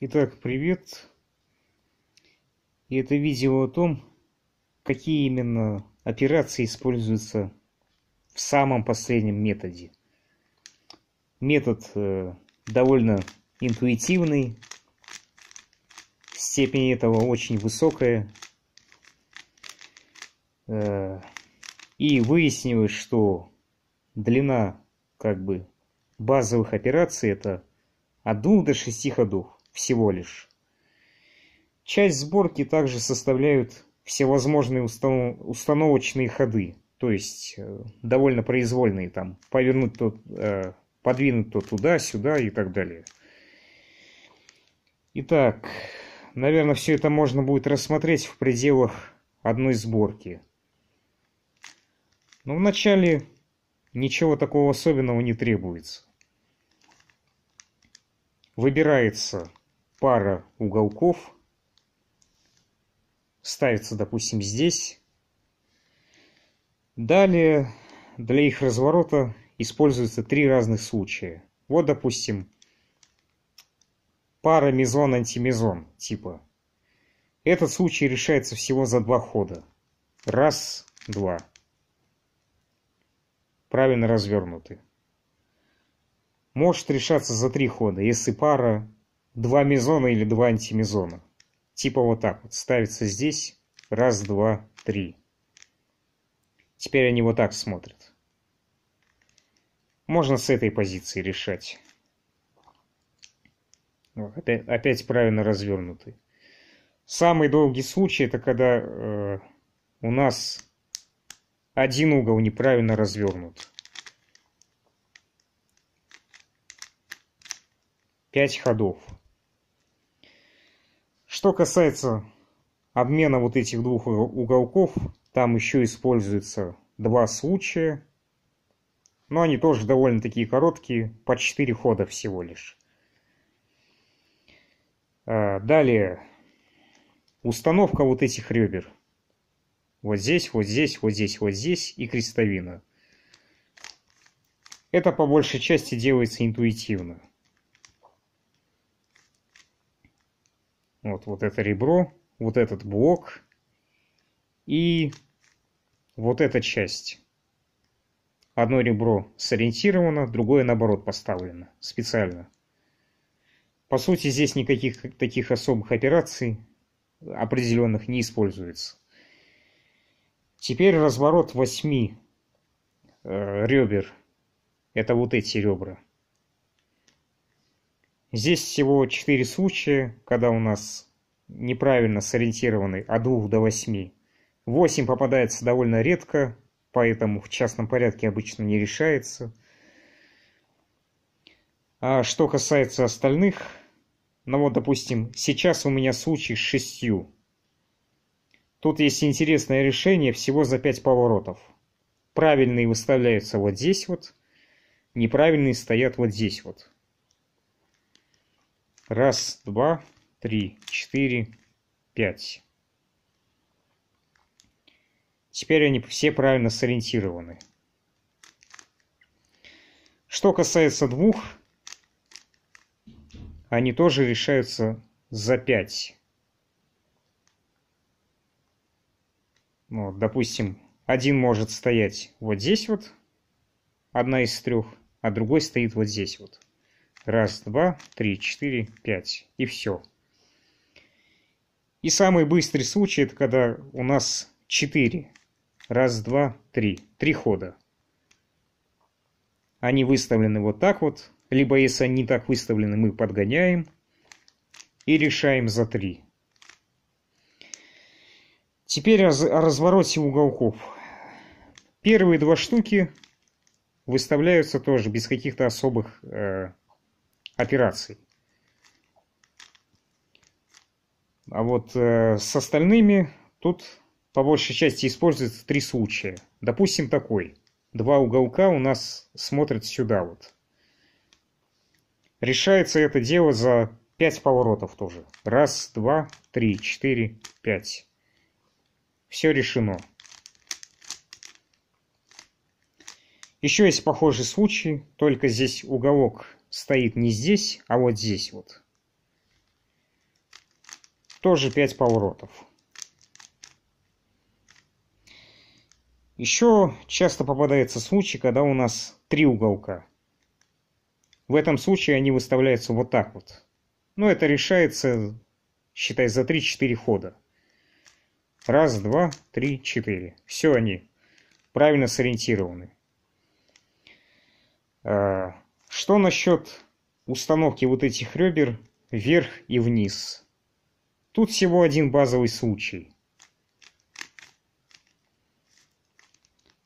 Итак, привет. И это видео о том, какие именно операции используются в самом последнем методе. Метод э, довольно интуитивный, степень этого очень высокая. Э, и выяснилось, что длина как бы базовых операций это от 2 до 6 ходов всего лишь. Часть сборки также составляют всевозможные установ... установочные ходы, то есть э, довольно произвольные, там, повернуть то, э, подвинуть то туда, сюда и так далее. Итак, наверное, все это можно будет рассмотреть в пределах одной сборки. Но вначале ничего такого особенного не требуется. Выбирается пара уголков ставится, допустим, здесь. Далее для их разворота используются три разных случая. Вот, допустим, пара мезон-антимезон типа. Этот случай решается всего за два хода. Раз, два. Правильно развернуты. Может решаться за три хода, если пара два мезона или два антимезона. Типа вот так вот. Ставится здесь. Раз, два, три. Теперь они вот так смотрят. Можно с этой позиции решать. Вот, опять, опять правильно развернутый. Самый долгий случай это когда э, у нас один угол неправильно развернут. 5 ходов. Что касается обмена вот этих двух уголков, там еще используется два случая, но они тоже довольно такие короткие, по 4 хода всего лишь. А, далее, установка вот этих ребер. Вот здесь, вот здесь, вот здесь, вот здесь и крестовина. Это по большей части делается интуитивно. Вот, вот это ребро, вот этот блок и вот эта часть. Одно ребро сориентировано, другое наоборот поставлено специально. По сути, здесь никаких таких особых операций определенных не используется. Теперь разворот 8 э, ребер. Это вот эти ребра. Здесь всего 4 случая, когда у нас неправильно сориентированы от 2 до 8. 8 попадается довольно редко, поэтому в частном порядке обычно не решается. А что касается остальных, ну вот, допустим, сейчас у меня случай с 6. Тут есть интересное решение всего за 5 поворотов. Правильные выставляются вот здесь вот, неправильные стоят вот здесь вот. Раз, два, три, четыре, пять. Теперь они все правильно сориентированы. Что касается двух, они тоже решаются за 5. Вот, допустим, один может стоять вот здесь вот, одна из трех, а другой стоит вот здесь вот. Раз, два, три, четыре, пять. И все. И самый быстрый случай, это когда у нас четыре, Раз, два, три. Три хода. Они выставлены вот так вот. Либо, если они так выставлены, мы подгоняем и решаем за три. Теперь о развороте уголков. Первые два штуки выставляются тоже без каких-то особых э, операций. А вот э, с остальными тут по большей части используется три случая. Допустим, такой. Два уголка у нас смотрят сюда вот. Решается это дело за пять поворотов тоже. Раз, два, три, четыре, пять. Все решено. Еще есть похожий случай, только здесь уголок стоит не здесь, а вот здесь вот. Тоже 5 поворотов. Еще часто попадается случай, когда у нас три уголка. В этом случае они выставляются вот так вот. Но это решается, считай, за 3-4 хода. Раз, два, три, четыре. Все они правильно сориентированы. А, что насчет установки вот этих ребер вверх и вниз? Тут всего один базовый случай.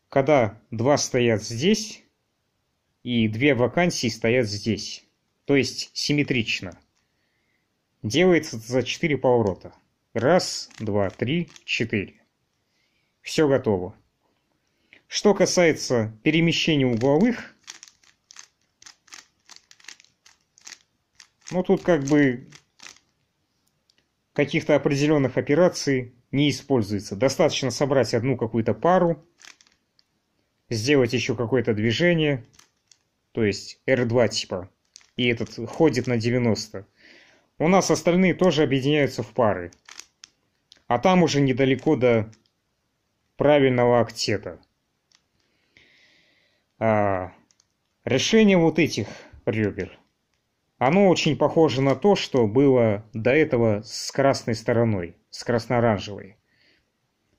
Когда два стоят здесь и две вакансии стоят здесь, то есть симметрично. Делается за 4 поворота. Раз, два, три, четыре. Все готово. Что касается перемещения угловых, Ну тут как бы каких-то определенных операций не используется. Достаточно собрать одну какую-то пару, сделать еще какое-то движение, то есть R2 типа, и этот ходит на 90. У нас остальные тоже объединяются в пары. А там уже недалеко до правильного актета. А, решение вот этих ребер – оно очень похоже на то, что было до этого с красной стороной, с красно-оранжевой.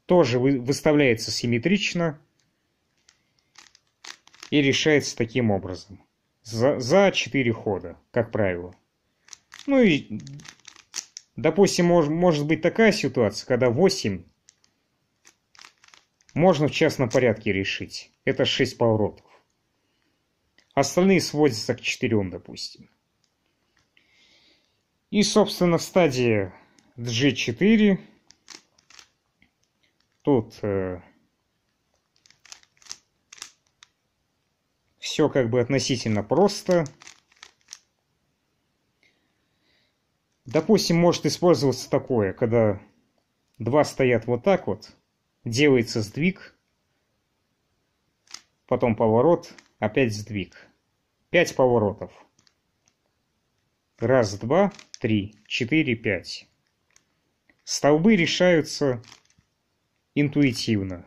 Тоже выставляется симметрично и решается таким образом. За, за 4 хода, как правило. Ну и, допустим, мож, может быть такая ситуация, когда 8 можно в частном порядке решить. Это 6 поворотов. Остальные сводятся к 4, допустим. И, собственно, в стадии G4 тут э, все как бы относительно просто. Допустим, может использоваться такое, когда два стоят вот так вот, делается сдвиг, потом поворот, опять сдвиг. пять поворотов. Раз, два, три, четыре, пять. Столбы решаются интуитивно.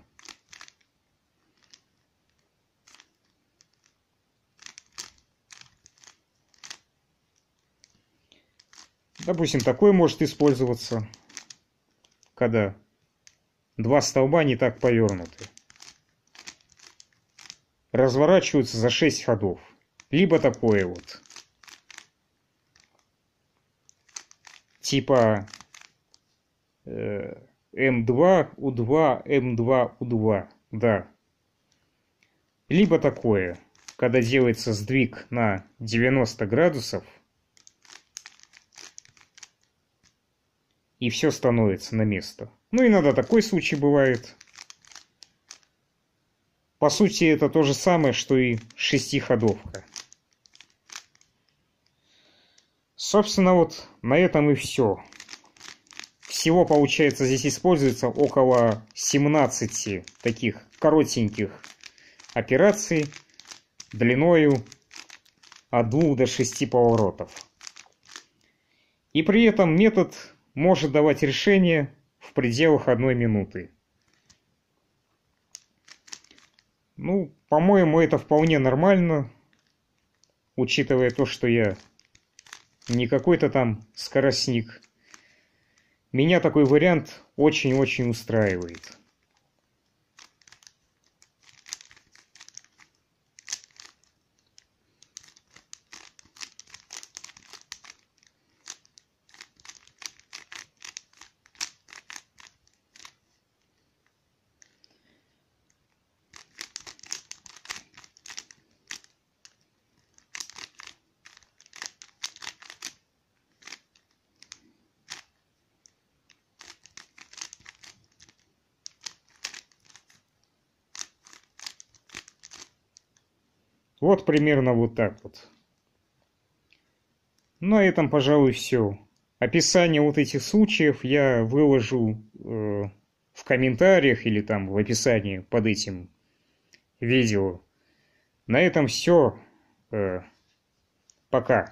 Допустим, такое может использоваться, когда два столба не так повернуты. Разворачиваются за 6 ходов. Либо такое вот. типа э, М2, У2, М2, У2, да. Либо такое, когда делается сдвиг на 90 градусов, и все становится на место. Ну, иногда такой случай бывает. По сути, это то же самое, что и шестиходовка. Собственно, вот на этом и все. Всего, получается, здесь используется около 17 таких коротеньких операций длиною от 2 до 6 поворотов. И при этом метод может давать решение в пределах одной минуты. Ну, по-моему, это вполне нормально, учитывая то, что я не какой-то там скоростник. Меня такой вариант очень-очень устраивает. Вот примерно вот так вот. На этом, пожалуй, все. Описание вот этих случаев я выложу э, в комментариях или там в описании под этим видео. На этом все. Э, пока.